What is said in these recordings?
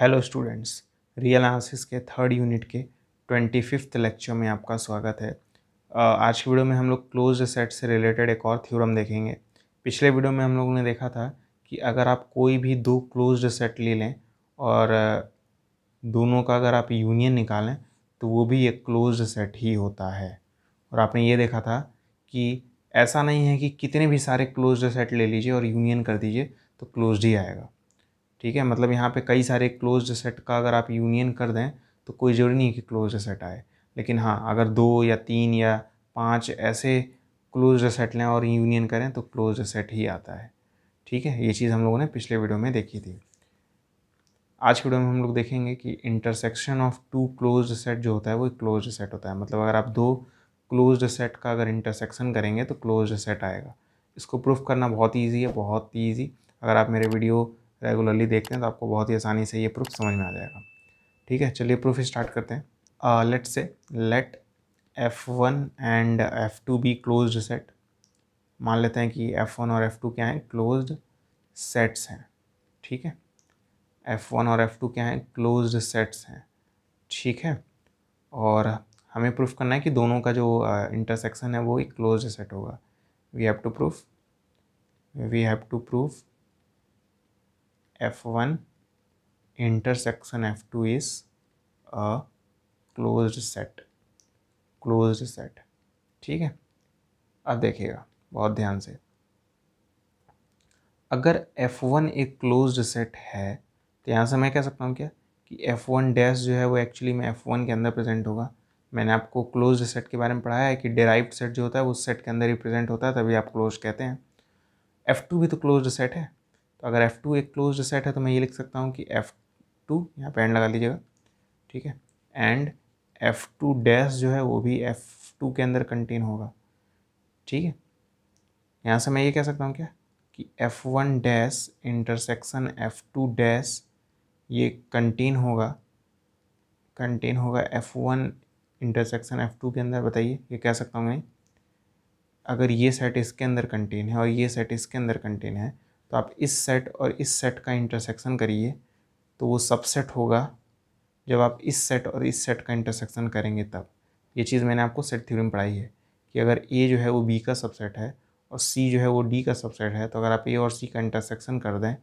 hello students real analysis के third unit के twenty fifth lecture में आपका स्वागत है आज की वीडियो में हम लोग क्लोज सेट से रिलेटेड एक और थ्योरम देखेंगे पिछले वीडियो में हम लोगों ने देखा था कि अगर आप कोई भी दो क्लोज सेट ले लें और दोनों का अगर आप यूनियन निकालें तो वो भी एक क्लोज सेट ही होता है और आपने ये देखा था कि ऐसा नहीं है कि कितने भी सारे क्लोज सेट ले लीजिए और यूनियन कर दीजिए तो क्लोज ही आएगा ठीक है मतलब यहाँ पे कई सारे क्लोज सेट का अगर आप यूनियन कर दें तो कोई ज़रूरी नहीं है कि क्लोज सेट आए लेकिन हाँ अगर दो या तीन या पाँच ऐसे क्लोज सेट लें और यूनियन करें तो क्लोज सेट ही आता है ठीक है ये चीज़ हम लोगों ने पिछले वीडियो में देखी थी आज के वीडियो में हम लोग देखेंगे कि intersection of two close set जो होता है वो क्लोज सेट होता है मतलब अगर आप दो क्लोज सेट का अगर इंटरसेक्शन करेंगे तो क्लोज सेट आएगा इसको प्रूफ करना बहुत ईजी है बहुत ईजी अगर आप मेरे वीडियो रेगुलरली देखते हैं तो आपको बहुत ही आसानी से ये प्रूफ समझ में आ जाएगा ठीक है चलिए प्रूफ स्टार्ट करते हैं लेट से let F one and F two be close set मान लेते हैं कि एफ़ वन और एफ़ टू क्या हैं क्लोज सेट्स हैं ठीक है एफ़ वन और एफ़ टू क्या हैं क्लोज सेट्स हैं ठीक है और हमें प्रूफ करना है कि दोनों का जो इंटरसेक्शन है वो एक क्लोज सेट होगा we have to proof we have to proof F one intersection F two is a close set close set ठीक है अब देखिएगा बहुत ध्यान से अगर एफ वन एक क्लोज सेट है तो यहाँ से मैं कह सकता हूँ क्या कि एफ वन डैश जो है वो एक्चुअली में वन के अंदर प्रेजेंट होगा मैंने आपको क्लोज सेट के बारे में पढ़ाया है कि डिराइव्ड सेट जो होता है उस सेट के अंदर ही प्रेजेंट होता है तभी आप क्लोज कहते हैं एफ टू भी तो क्लोज्ड सेट है तो अगर F2 एक क्लोज सेट है तो मैं ये लिख सकता हूँ कि F2 टू यहाँ पर एंड लगा लीजिएगा ठीक है एंड एफ़ टू डैश जो है वो भी एफ़ टू के अंदर कंटेन होगा ठीक है यहाँ से मैं ये कह सकता हूँ क्या कि F one dash intersection F two dash ये कंटेन होगा कंटेन होगा F one intersection F two के अंदर बताइए ये कह सकता हूँ मैं अगर ये सेट इसके अंदर कंटेन है और ये सेट इसके अंदर कंटेन है तो आप इस सेट और इस सेट का इंटरसेक्शन करिए तो वो सबसेट होगा जब आप इस सेट और इस सेट का इंटरसेक्शन करेंगे तब ये चीज़ मैंने आपको सेट थ्योरी में पढ़ाई है कि अगर ए जो है वो बी का सबसेट है और सी जो है वो डी का सबसेट है तो अगर आप ए और सी का इंटरसेक्शन कर दें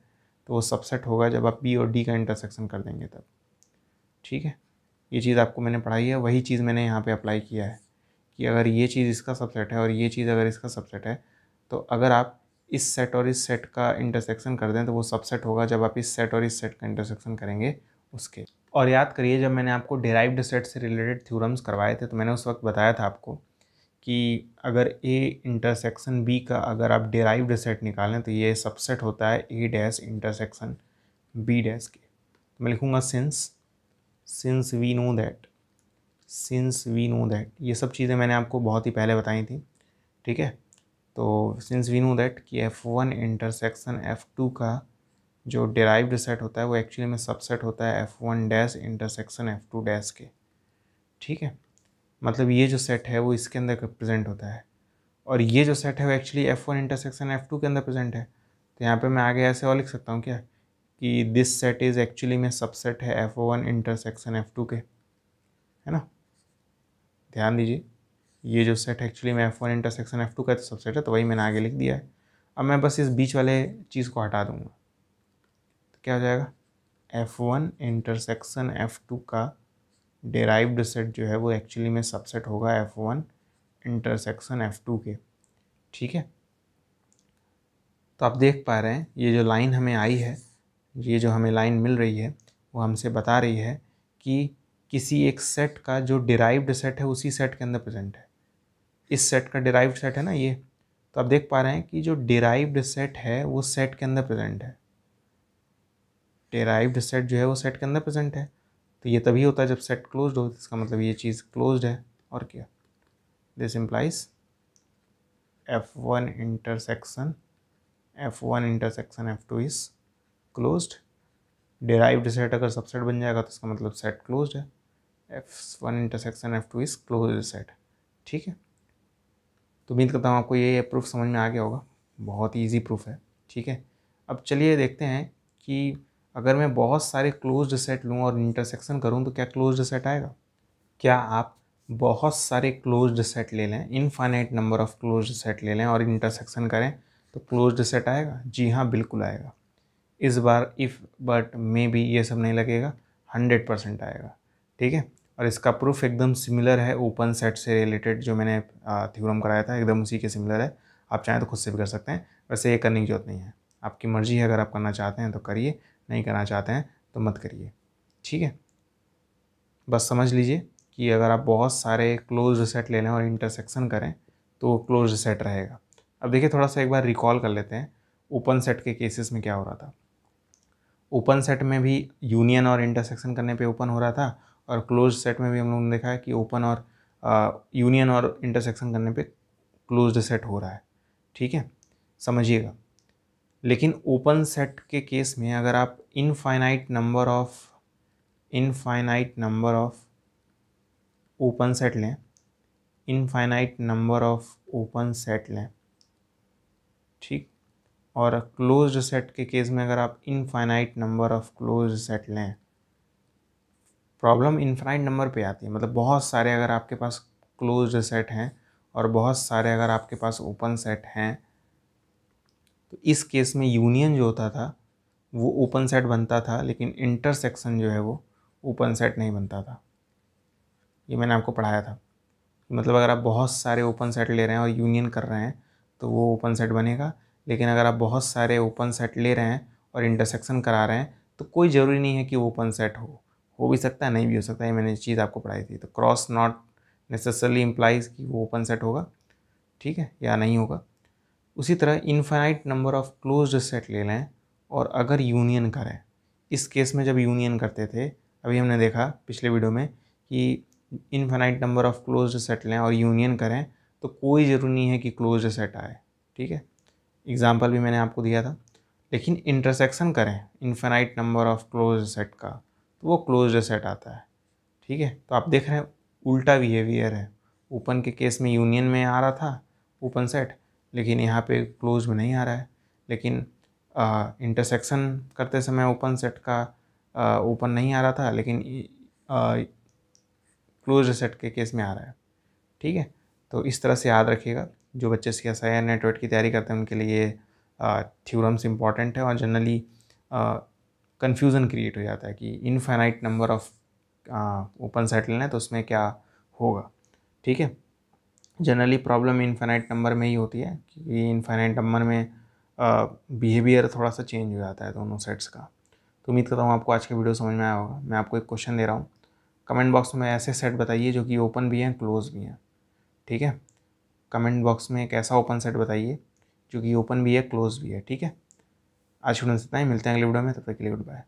तो वो सबसेट होगा जब आप बी और डी का इंटरसेक्शन कर देंगे तब ठीक है ये चीज़ आपको मैंने पढ़ाई है वही चीज़ मैंने यहाँ पे अप्लाई किया है कि अगर ये चीज़ इसका सबसेट है और ये चीज़ अगर इसका सबसेट है तो अगर आप इस सेट और इस सेट का इंटरसेक्शन कर दें तो वो सबसेट होगा जब आप इस सेट और इस सेट का इंटरसेक्शन करेंगे उसके और याद करिए जब मैंने आपको डिराइव्ड सेट से रिलेटेड थ्योरम्स करवाए थे तो मैंने उस वक्त बताया था आपको कि अगर ए इंटरसेक्शन बी का अगर आप डिराइव्ड सेट निकालें तो ये सबसेट होता है A dash intersection B dash के तो मैं लिखूँगा since since we know that since we know that ये सब चीज़ें मैंने आपको बहुत ही पहले बताई थी ठीक है तो सिंस वी नो दैट कि F one intersection F two का जो डेराइव्ड सेट होता है वो एक्चुअली में सबसेट होता है F one dash intersection F two dash के ठीक है मतलब ये जो सेट है वो इसके अंदर प्रेजेंट होता है और ये जो सेट है वो actually F one intersection F two के अंदर प्रेजेंट है तो यहाँ पे मैं आगे ऐसे और लिख सकता हूँ क्या कि दिस सेट इज़ एक्चुअली में सबसेट है F one intersection F two के है ना ध्यान दीजिए ये जो सेट एक्चुअली में F one intersection F two का सबसेट तो है तो वही मैंने आगे लिख दिया है अब मैं बस इस बीच वाले चीज़ को हटा दूँगा तो क्या हो जाएगा F one intersection F two का डेराइव्ड सेट जो है वो एक्चुअली में सबसेट होगा F one intersection F two के ठीक है तो आप देख पा रहे हैं ये जो लाइन हमें आई है ये जो हमें लाइन मिल रही है वो हमसे बता रही है कि किसी एक सेट का जो डिराइव्ड सेट है उसी सेट के अंदर प्रेजेंट है इस सेट का डिराइव सेट है ना ये तो आप देख पा रहे हैं कि जो डिराइव्ड सेट है वो सेट के अंदर प्रेजेंट है डिराइव्ड सेट जो है वो सेट के अंदर प्रेजेंट है तो ये तभी होता है जब सेट क्लोज हो इसका मतलब ये चीज़ क्लोज है और क्या this implies F one intersection F one intersection F two is close derived set अगर सबसेट बन जाएगा तो इसका मतलब सेट क्लोज है F one intersection F two is close set ठीक है तो उम्मीद करता हूँ आपको ये प्रूफ समझ में आ गया होगा बहुत ईजी प्रूफ है ठीक है अब चलिए देखते हैं कि अगर मैं बहुत सारे क्लोज्ड सेट लूँ और इंटरसेक्शन करूँ तो क्या क्लोज्ड सेट आएगा क्या आप बहुत सारे क्लोज्ड सेट ले लें infinite number of closed set ले लें और इंटरसेक्शन करें तो क्लोज्ड सेट आएगा जी हाँ बिल्कुल आएगा इस बार इफ़ बट मे बी ये सब नहीं लगेगा हंड्रेड परसेंट आएगा ठीक है और इसका प्रूफ एकदम सिमिलर है ओपन सेट से रिलेटेड जो मैंने थ्योरम कराया था एकदम उसी के सिमिलर है आप चाहें तो खुद से भी कर सकते हैं वैसे ये करने की जरूरत नहीं है आपकी मर्जी है अगर आप करना चाहते हैं तो करिए नहीं करना चाहते हैं तो मत करिए ठीक है बस समझ लीजिए कि अगर आप बहुत सारे क्लोज सेट ले लें और इंटरसेक्शन करें तो क्लोज सेट रहेगा अब देखिए थोड़ा सा एक बार रिकॉल कर लेते हैं ओपन सेट के केसेस में क्या हो रहा था ओपन सेट में भी यूनियन और इंटरसेक्शन करने पे ओपन हो रहा था और क्लोज सेट में भी हम लोगों ने देखा है कि ओपन और यूनियन और इंटरसेक्शन करने पे क्लोज्ड सेट हो रहा है ठीक है समझिएगा लेकिन ओपन सेट के केस में अगर आप infinite number of infinite number of open set लें infinite number of open set लें ठीक और क्लोज्ड सेट के केस में अगर आप infinite number of closed set लें प्रॉब्लम इनफाइट नंबर पे आती है मतलब बहुत सारे अगर आपके पास क्लोज सेट हैं और बहुत सारे अगर आपके पास ओपन सेट हैं तो इस केस में यूनियन जो होता था वो ओपन सेट बनता था लेकिन इंटरसेक्शन जो है वो ओपन सेट नहीं बनता था ये मैंने आपको पढ़ाया था मतलब अगर आप बहुत सारे ओपन सेट ले रहे हैं और यूनियन कर रहे हैं तो वो ओपन सेट बनेगा लेकिन अगर आप बहुत सारे ओपन सेट ले रहे हैं और इंटरसेक्शन करा रहे हैं तो कोई ज़रूरी नहीं है कि ओपन सेट हो हो भी सकता है नहीं भी हो सकता है मैंने चीज़ आपको पढ़ाई थी तो क्रॉस नॉट नेसेसरली इम्प्लाइज कि वो ओपन सेट होगा ठीक है या नहीं होगा उसी तरह infinite number of close set ले लें और अगर यूनियन करें इस केस में जब यूनियन करते थे अभी हमने देखा पिछले वीडियो में कि infinite number of close set लें और यूनियन करें तो कोई ज़रूरी नहीं है कि क्लोज सेट आए ठीक है एग्ज़ाम्पल भी मैंने आपको दिया था लेकिन इंटरसेक्शन करें infinite number of close set का तो वो क्लोज सेट आता है ठीक है तो आप देख रहे हैं उल्टा बिहेवियर है ओपन के केस में यूनियन में आ रहा था ओपन सेट लेकिन यहाँ पे क्लोज में नहीं आ रहा है लेकिन इंटरसेक्शन करते समय ओपन सेट का ओपन नहीं आ रहा था लेकिन क्लोज सेट के केस में आ रहा है ठीक है तो इस तरह से याद रखिएगा जो बच्चे सी एस आई नेटवर्क की तैयारी करते हैं उनके लिए थ्योरम्स इम्पॉर्टेंट है और जनरली कन्फ्यूज़न क्रिएट हो जाता है कि infinite number of open set लेना है तो उसमें क्या होगा ठीक है जनरली प्रॉब्लम इनफाइनाइट नंबर में ही होती है कि इनफाइनाइट नंबर में बिहेवियर थोड़ा सा चेंज हो जाता है दोनों सेट्स का तो उम्मीद करता हूँ आपको आज का वीडियो समझ में आया होगा मैं आपको एक क्वेश्चन दे रहा हूँ कमेंट बॉक्स में ऐसे सेट बताइए जो कि ओपन भी हैं क्लोज भी हैं ठीक है कमेंट बॉक्स में एक ऐसा ओपन सेट बताइए जो कि ओपन भी है क्लोज भी है ठीक है आज स्टूडेंट्स इतना ही मिलते हैं अगले वीडियो में तब तक के लिए गुड बाय